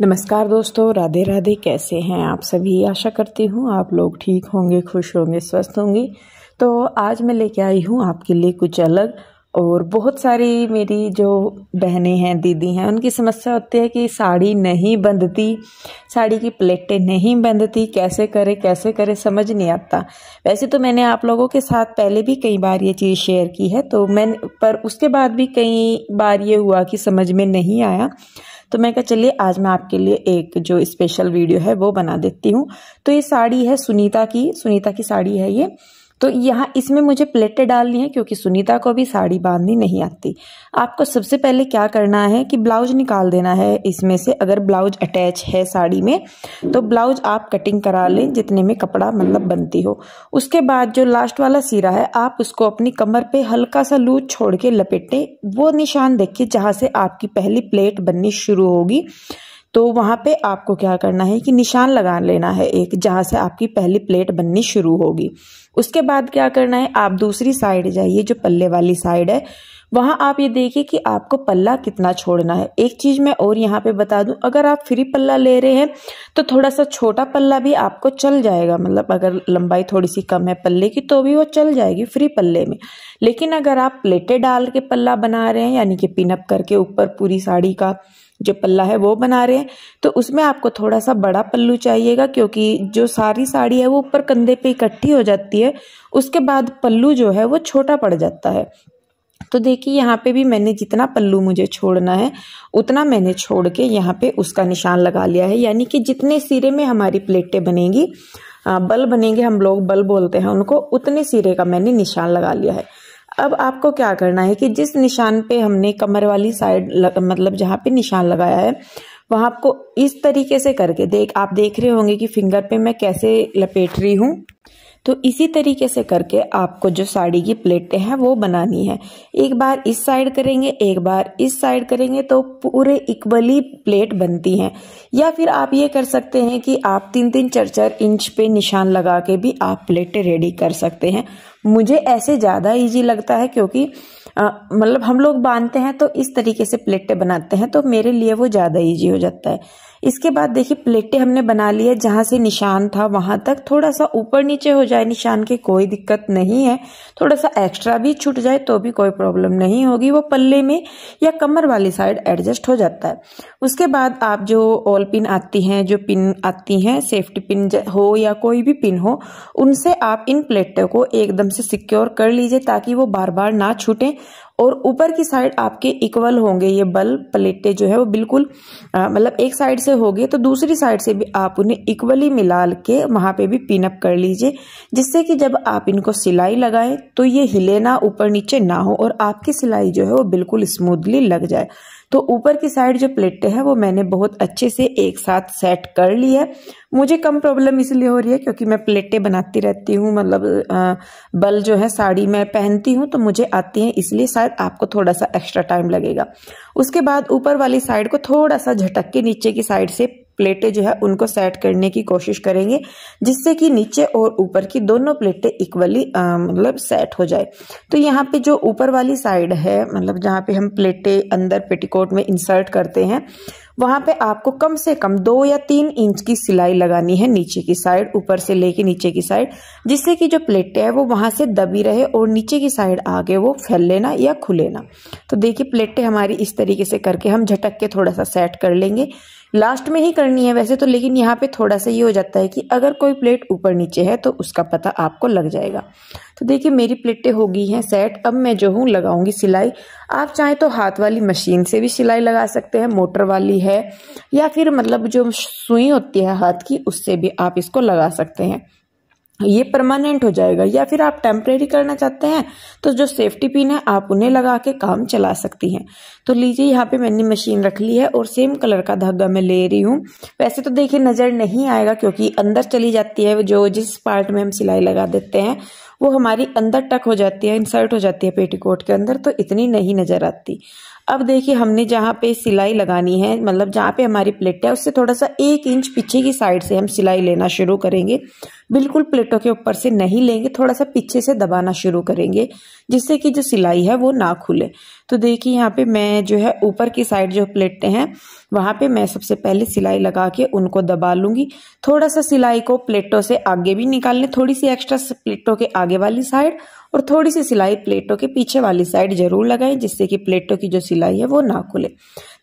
नमस्कार दोस्तों राधे राधे कैसे हैं आप सभी आशा करती हूँ आप लोग ठीक होंगे खुश होंगे स्वस्थ होंगे तो आज मैं लेके आई हूँ आपके लिए कुछ अलग और बहुत सारी मेरी जो बहनें हैं दीदी हैं उनकी समस्या होती है कि साड़ी नहीं बंधती साड़ी की प्लेटें नहीं बंधती कैसे करें कैसे करें समझ नहीं आता वैसे तो मैंने आप लोगों के साथ पहले भी कई बार ये चीज़ शेयर की है तो मैं पर उसके बाद भी कई बार ये हुआ कि समझ में नहीं आया तो मैं कहा चलिए आज मैं आपके लिए एक जो स्पेशल वीडियो है वो बना देती हूँ तो ये साड़ी है सुनीता की सुनीता की साड़ी है ये तो यहाँ इसमें मुझे प्लेटें डालनी है क्योंकि सुनीता को भी साड़ी बांधनी नहीं आती आपको सबसे पहले क्या करना है कि ब्लाउज निकाल देना है इसमें से अगर ब्लाउज अटैच है साड़ी में तो ब्लाउज आप कटिंग करा लें जितने में कपड़ा मतलब बनती हो उसके बाद जो लास्ट वाला सीरा है आप उसको अपनी कमर पर हल्का सा लूज छोड़ के लपेटें वो निशान देखिए जहाँ से आपकी पहली प्लेट बननी शुरू होगी तो वहाँ पे आपको क्या करना है कि निशान लगा लेना है एक जहाँ से आपकी पहली प्लेट बननी शुरू होगी उसके बाद क्या करना है आप दूसरी साइड जाइए जो पल्ले वाली साइड है वहाँ आप ये देखिए कि आपको पल्ला कितना छोड़ना है एक चीज़ मैं और यहाँ पे बता दूँ अगर आप फ्री पल्ला ले रहे हैं तो थोड़ा सा छोटा पल्ला भी आपको चल जाएगा मतलब अगर लंबाई थोड़ी सी कम है पल्ले की तो भी वो चल जाएगी फ्री पल्ले में लेकिन अगर आप प्लेटें डाल के पल्ला बना रहे हैं यानी कि पिनअप करके ऊपर पूरी साड़ी का जो पल्ला है वो बना रहे हैं तो उसमें आपको थोड़ा सा बड़ा पल्लू चाहिएगा क्योंकि जो सारी साड़ी है वो ऊपर कंधे पे इकट्ठी हो जाती है उसके बाद पल्लू जो है वो छोटा पड़ जाता है तो देखिए यहाँ पे भी मैंने जितना पल्लू मुझे छोड़ना है उतना मैंने छोड़ के यहाँ पे उसका निशान लगा लिया है यानी कि जितने सिरे में हमारी प्लेटें बनेगी बल बनेंगे हम लोग बल बोलते हैं उनको उतने सिरे का मैंने निशान लगा लिया है अब आपको क्या करना है कि जिस निशान पे हमने कमर वाली साइड मतलब जहाँ पे निशान लगाया है वहाँ आपको इस तरीके से करके देख आप देख रहे होंगे कि फिंगर पे मैं कैसे लपेट रही हूँ तो इसी तरीके से करके आपको जो साड़ी की प्लेटें हैं वो बनानी है एक बार इस साइड करेंगे एक बार इस साइड करेंगे तो पूरे इक्वली प्लेट बनती हैं या फिर आप ये कर सकते हैं कि आप तीन तीन चार चार इंच पे निशान लगा के भी आप प्लेटें रेडी कर सकते हैं मुझे ऐसे ज़्यादा इजी लगता है क्योंकि मतलब हम लोग बांधते हैं तो इस तरीके से प्लेटें बनाते हैं तो मेरे लिए वो ज़्यादा ईजी हो जाता है इसके बाद देखिए प्लेटें हमने बना ली है जहां से निशान था वहां तक थोड़ा सा ऊपर नीचे हो जाए निशान की कोई दिक्कत नहीं है थोड़ा सा एक्स्ट्रा भी छूट जाए तो भी कोई प्रॉब्लम नहीं होगी वो पल्ले में या कमर वाली साइड एडजस्ट हो जाता है उसके बाद आप जो ऑल पिन आती हैं जो पिन आती हैं सेफ्टी पिन हो या कोई भी पिन हो उनसे आप इन प्लेटों को एकदम से सिक्योर कर लीजिए ताकि वो बार बार ना छूटें और ऊपर की साइड आपके इक्वल होंगे ये बल प्लेटें जो है वो बिल्कुल मतलब एक साइड से होगी तो दूसरी साइड से भी आप उन्हें इक्वली मिला के वहाँ पे भी पिनअप कर लीजिए जिससे कि जब आप इनको सिलाई लगाएं तो ये हिले ना ऊपर नीचे ना हो और आपकी सिलाई जो है वो बिल्कुल स्मूदली लग जाए तो ऊपर की साइड जो प्लेटें हैं वो मैंने बहुत अच्छे से एक साथ सेट कर ली है मुझे कम प्रॉब्लम इसलिए हो रही है क्योंकि मैं प्लेटें बनाती रहती हूँ मतलब बल जो है साड़ी मैं पहनती हूँ तो मुझे आती हैं इसलिए शायद आपको थोड़ा सा एक्स्ट्रा टाइम लगेगा उसके बाद ऊपर वाली साइड को थोड़ा सा झटक के नीचे की साइड से प्लेटें जो है उनको सेट करने की कोशिश करेंगे जिससे कि नीचे और ऊपर की दोनों प्लेटें इक्वली मतलब सेट हो जाए तो यहाँ पे जो ऊपर वाली साइड है मतलब जहाँ पे हम प्लेटें अंदर पेटीकोट में इंसर्ट करते हैं वहां पे आपको कम से कम दो या तीन इंच की सिलाई लगानी है नीचे की साइड ऊपर से लेके नीचे की साइड जिससे कि जो प्लेटें है वो वहां से दबी रहे और नीचे की साइड आगे वो फैल लेना या खुले ना तो देखिए प्लेटें हमारी इस तरीके से करके हम झटक के थोड़ा सा सेट कर लेंगे लास्ट में ही करनी है वैसे तो लेकिन यहाँ पे थोड़ा सा ये हो जाता है कि अगर कोई प्लेट ऊपर नीचे है तो उसका पता आपको लग जाएगा तो देखिए मेरी प्लेटें हो गई हैं सेट अब मैं जो हूँ लगाऊंगी सिलाई आप चाहें तो हाथ वाली मशीन से भी सिलाई लगा सकते हैं मोटर वाली है या फिर मतलब जो सुई होती है हाथ की उससे भी आप इसको लगा सकते हैं ये परमानेंट हो जाएगा या फिर आप टेम्परेरी करना चाहते हैं तो जो सेफ्टी पिन है आप उन्हें लगा के काम चला सकती हैं तो लीजिए यहाँ पे मैंने मशीन रख ली है और सेम कलर का धागा मैं ले रही हूँ वैसे तो देखिए नज़र नहीं आएगा क्योंकि अंदर चली जाती है जो जिस पार्ट में हम सिलाई लगा देते हैं वो हमारी अंदर टक हो जाती है इंसर्ट हो जाती है पेटीकोट के अंदर तो इतनी नहीं नज़र आती अब देखिए हमने जहाँ पे सिलाई लगानी है मतलब जहाँ पे हमारी प्लेट है उससे थोड़ा सा एक इंच पीछे की साइड से हम सिलाई लेना शुरू करेंगे बिल्कुल प्लेटों के ऊपर से नहीं लेंगे थोड़ा सा पीछे से दबाना शुरू करेंगे जिससे कि जो सिलाई है वो ना खुले तो देखिए यहाँ पे मैं जो है ऊपर की साइड जो प्लेटें हैं वहाँ पे मैं सबसे पहले सिलाई लगा के उनको दबा लूँगी थोड़ा सा सिलाई को प्लेटों से आगे भी निकाल लें थोड़ी सी एक्स्ट्रा प्लेटों के आगे वाली साइड और थोड़ी सी सिलाई प्लेटों के पीछे वाली साइड जरूर लगाएं जिससे कि प्लेटों की जो सिलाई है वो ना खुले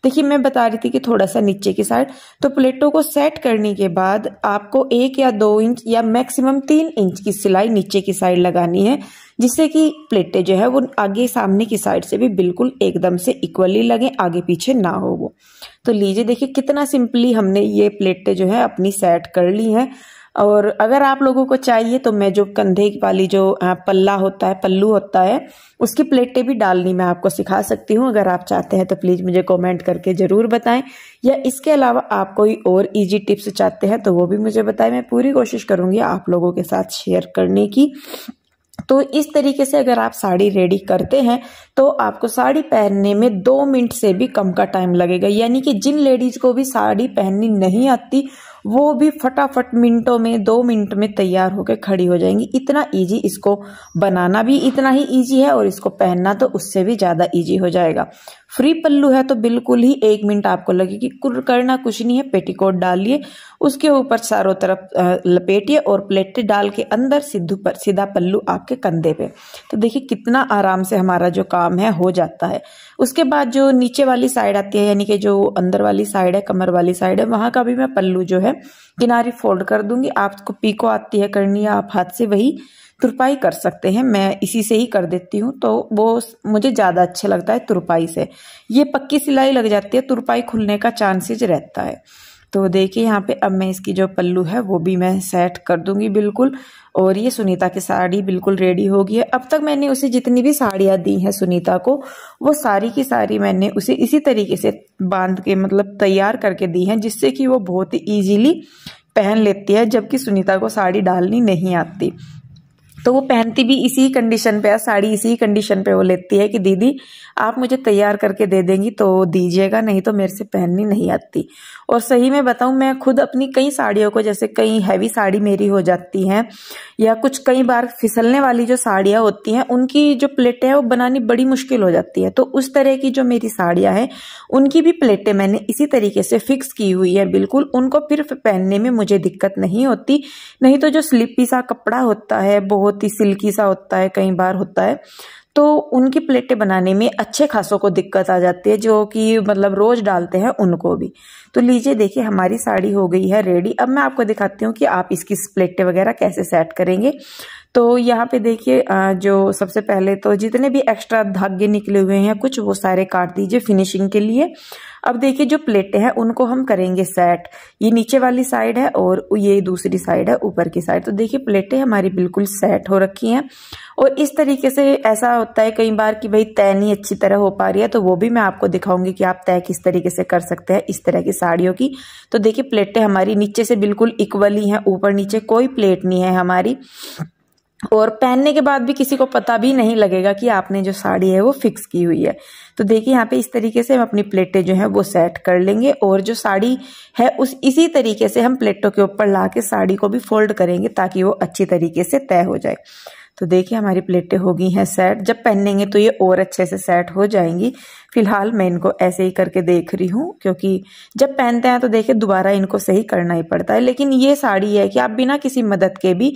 देखिए मैं बता रही थी कि थोड़ा सा नीचे की साइड तो प्लेटों को सेट करने के बाद आपको एक या दो इंच या मैक्सिमम तीन इंच की सिलाई नीचे की साइड लगानी है जिससे कि प्लेटें जो है वो आगे सामने की साइड से भी बिल्कुल एकदम से इक्वली लगे आगे पीछे ना हो वो तो लीजिए देखिए कितना सिंपली हमने ये प्लेटें जो है अपनी सेट कर ली हैं और अगर आप लोगों को चाहिए तो मैं जो कंधे वाली जो पल्ला होता है पल्लू होता है उसकी प्लेटें भी डालनी मैं आपको सिखा सकती हूँ अगर आप चाहते हैं तो प्लीज़ मुझे कमेंट करके ज़रूर बताएं या इसके अलावा आप कोई और इजी टिप्स चाहते हैं तो वो भी मुझे बताएं मैं पूरी कोशिश करूँगी आप लोगों के साथ शेयर करने की तो इस तरीके से अगर आप साड़ी रेडी करते हैं तो आपको साड़ी पहनने में दो मिनट से भी कम का टाइम लगेगा यानी कि जिन लेडीज को भी साड़ी पहननी नहीं आती वो भी फटाफट मिनटों में दो मिनट में तैयार होकर खड़ी हो जाएंगी इतना इजी इसको बनाना भी इतना ही इजी है और इसको पहनना तो उससे भी ज़्यादा इजी हो जाएगा फ्री पल्लू है तो बिल्कुल ही एक मिनट आपको लगेगी करना कुछ नहीं है पेटीकोट डालिए उसके ऊपर चारों तरफ लपेटिए और प्लेटें डाल के अंदर सिद्धू पर सीधा पल्लू आपके कंधे पे तो देखिए कितना आराम से हमारा जो काम है हो जाता है उसके बाद जो नीचे वाली साइड आती है यानी कि जो अंदर वाली साइड है कमर वाली साइड है वहां का भी मैं पल्लू जो है किनारी फोल्ड कर दूंगी आपको पीको आती है करनी आप हाथ से वही तुरपाई कर सकते हैं मैं इसी से ही कर देती हूँ तो वो मुझे ज़्यादा अच्छा लगता है तुरपाई से ये पक्की सिलाई लग जाती है तुरपाई खुलने का चांसेज रहता है तो देखिए यहाँ पे अब मैं इसकी जो पल्लू है वो भी मैं सेट कर दूंगी बिल्कुल और ये सुनीता की साड़ी बिल्कुल रेडी हो गई है अब तक मैंने उसे जितनी भी साड़ियाँ दी हैं सुनीता को वो सारी की सारी मैंने उसे इसी तरीके से बांध के मतलब तैयार करके दी है जिससे कि वो बहुत ही ईजीली पहन लेती है जबकि सुनीता को साड़ी डालनी नहीं आती तो वो पहनती भी इसी कंडीशन पे है साड़ी इसी कंडीशन पे वो लेती है कि दीदी आप मुझे तैयार करके दे देंगी तो दीजिएगा नहीं तो मेरे से पहननी नहीं आती और सही में बताऊँ मैं खुद अपनी कई साड़ियों को जैसे कई हैवी साड़ी मेरी हो जाती हैं या कुछ कई बार फिसलने वाली जो साड़ियाँ होती हैं उनकी जो प्लेटें हैं वो बनानी बड़ी मुश्किल हो जाती है तो उस तरह की जो मेरी साड़ियाँ हैं उनकी भी प्लेटें मैंने इसी तरीके से फिक्स की हुई है बिल्कुल उनको फिर पहनने में मुझे दिक्कत नहीं होती नहीं तो जो स्लिपी सा कपड़ा होता है बहुत बहुत ही सिल्की सा होता है कई बार होता है तो उनकी प्लेटें बनाने में अच्छे खासों को दिक्कत आ जाती है जो कि मतलब रोज़ डालते हैं उनको भी तो लीजिए देखिए हमारी साड़ी हो गई है रेडी अब मैं आपको दिखाती हूँ कि आप इसकी प्लेटें वगैरह कैसे सेट करेंगे तो यहाँ पे देखिए जो सबसे पहले तो जितने भी एक्स्ट्रा धागे निकले हुए हैं कुछ वो सारे काट दीजिए फिनिशिंग के लिए अब देखिए जो प्लेटें हैं उनको हम करेंगे सेट ये नीचे वाली साइड है और ये दूसरी साइड है ऊपर की साइड तो देखिए प्लेटें हमारी बिल्कुल सेट हो रखी हैं और इस तरीके से ऐसा होता है कई बार कि भाई तय नहीं अच्छी तरह हो पा रही है तो वो भी मैं आपको दिखाऊंगी कि आप तय किस तरीके से कर सकते हैं इस तरह की साड़ियों की तो देखिए प्लेटें हमारी नीचे से बिल्कुल इक्वली हैं ऊपर नीचे कोई प्लेट नहीं है हमारी और पहनने के बाद भी किसी को पता भी नहीं लगेगा कि आपने जो साड़ी है वो फिक्स की हुई है तो देखिए यहाँ पे इस तरीके से हम अपनी प्लेटें जो है वो सेट कर लेंगे और जो साड़ी है उस इसी तरीके से हम प्लेटों के ऊपर ला के साड़ी को भी फोल्ड करेंगे ताकि वो अच्छी तरीके से तय हो जाए तो देखिए हमारी प्लेटें हो गई हैं सेट जब पहनेंगे तो ये और अच्छे से सेट हो जाएंगी फिलहाल मैं इनको ऐसे ही करके देख रही हूँ क्योंकि जब पहनते हैं तो देखिए दोबारा इनको सही करना ही पड़ता है लेकिन ये साड़ी है कि आप बिना किसी मदद के भी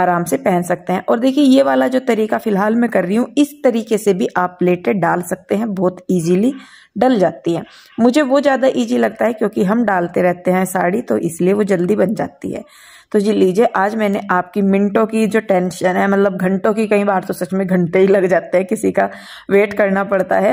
आराम से पहन सकते हैं और देखिए ये वाला जो तरीका फिलहाल मैं कर रही हूँ इस तरीके से भी आप प्लेटें डाल सकते हैं बहुत ईजीली डल जाती है मुझे वो ज़्यादा ईजी लगता है क्योंकि हम डालते रहते हैं साड़ी तो इसलिए वो जल्दी बन जाती है तो जी लीजिए आज मैंने आपकी मिनटों की जो टेंशन है मतलब घंटों की कई बार तो सच में घंटे ही लग जाते हैं किसी का वेट करना पड़ता है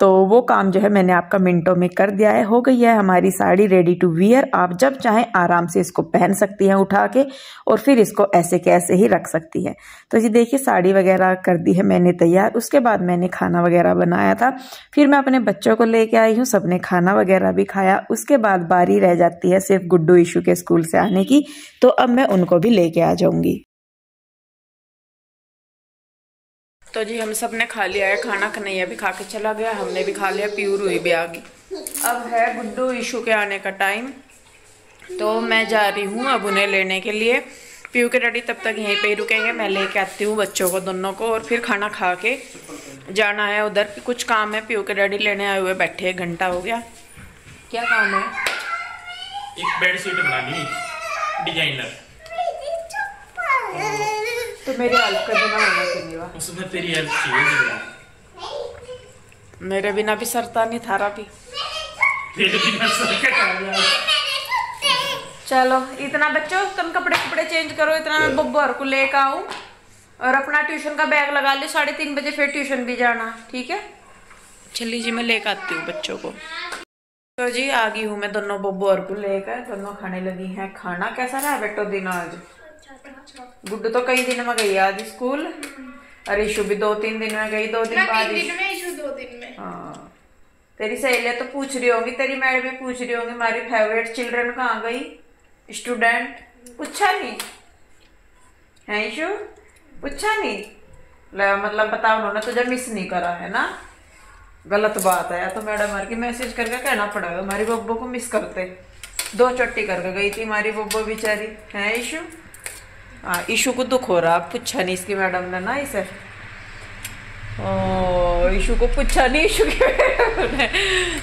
तो वो काम जो है मैंने आपका मिनटों में कर दिया है हो गई है हमारी साड़ी रेडी टू वियर आप जब चाहें आराम से इसको पहन सकती हैं उठा के और फिर इसको ऐसे के ऐसे ही रख सकती है तो जी देखिए साड़ी वगैरह कर दी है मैंने तैयार उसके बाद मैंने खाना वगैरह बनाया था फिर मैं अपने बच्चों को लेके आई हूँ सबने खाना वगैरह भी खाया उसके बाद बारी रह जाती है सिर्फ गुड्डू इशू के स्कूल से आने की तो अब मैं उनको भी लेके आ जाऊँगी तो जी हम सब ने खा लिया है खाना कन्हैया भी खा के चला गया हमने भी खा लिया प्यूर हुई भी आगे अब है गुड्डू ईशू के आने का टाइम तो मैं जा रही हूँ अब उन्हें लेने के लिए प्यू के डैडी तब तक यहीं पे ही रुकेंगे मैं लेके आती हूँ बच्चों को दोनों को और फिर खाना खा के जाना है उधर कुछ काम है प्यू के डैडी लेने आए हुए बैठे एक घंटा हो गया क्या काम है एक बेडशीट बनानी डिजाइनर मेरी हेल्प कर देना उसमें तेरी हेल्प चाहिए मेरे बिना भी सरता नहीं थारा भी चलो इतना बच्चों तुम कपड़े कपड़े चेंज करो इतना मैं हर को लेकर आऊँ और अपना ट्यूशन का बैग लगा लो साढ़े तीन बजे फिर ट्यूशन भी जाना ठीक है चलिए जी मैं लेकर आती हूँ बच्चों को तो जी आ गई हूँ मैं दोनों बब्बू और को लेकर दोनों खाने लगी हैं खाना कैसा रहा बेटो दिन आज गुड्डू तो कई दिन में गई आज स्कूल और ईशु भी दो तीन दिन में गई दो दिन बाद दो दिन में हाँ तेरी सहेलियां तो पूछ रही होंगी तेरी मैडम भी पूछ रही होंगी हमारी फेवरेट चिल्ड्रन कहाँ गई स्टूडेंट पूछा नहीं है ईशु पूछा नहीं मतलब बता उन्होंने तुझे मिस नहीं करा है ना गलत बात है तो मैडम हर की मैसेज करके कहना पड़ेगा हमारी बब्बो को मिस करते दो चट्टी करके गई थी हमारी बब्बो बेचारी है ईशू हाँ ईशू को दुख हो रहा पूछा नहीं इसकी मैडम ने ना इसे ईशू को पूछा नहीं ईशू के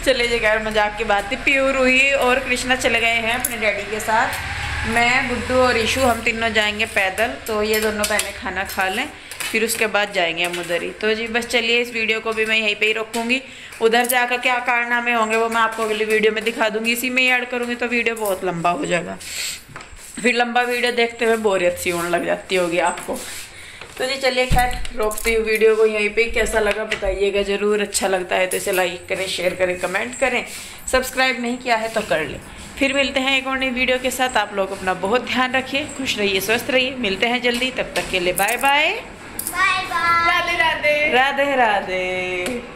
चले जाए खैर मजाक की बात थी प्यूर हुई और कृष्णा चले गए हैं अपने डैडी के साथ मैं गुड्डू और ईशू हम तीनों जाएंगे पैदल तो ये दोनों पहले खाना खा लें फिर उसके बाद जाएंगे हम उधर ही तो जी बस चलिए इस वीडियो को भी मैं यहीं पे ही रखूँगी उधर जाकर क्या कारनामे होंगे वो मैं आपको अगली वीडियो में दिखा दूँगी इसी में ही ऐड करूँगी तो वीडियो बहुत लंबा हो जाएगा फिर लंबा वीडियो देखते हुए बोरियत सी होने लग जाती होगी आपको तो जी चलिए खैर रोकती हूँ वीडियो को यहीं पे कैसा लगा बताइएगा ज़रूर अच्छा लगता है तो इसे लाइक करें शेयर करें कमेंट करें सब्सक्राइब नहीं किया है तो कर लें फिर मिलते हैं एक और नई वीडियो के साथ आप लोग अपना बहुत ध्यान रखिए खुश रहिए स्वस्थ रहिए मिलते हैं जल्दी तब तक के लिए बाय बाय राधे राधे राधे राधे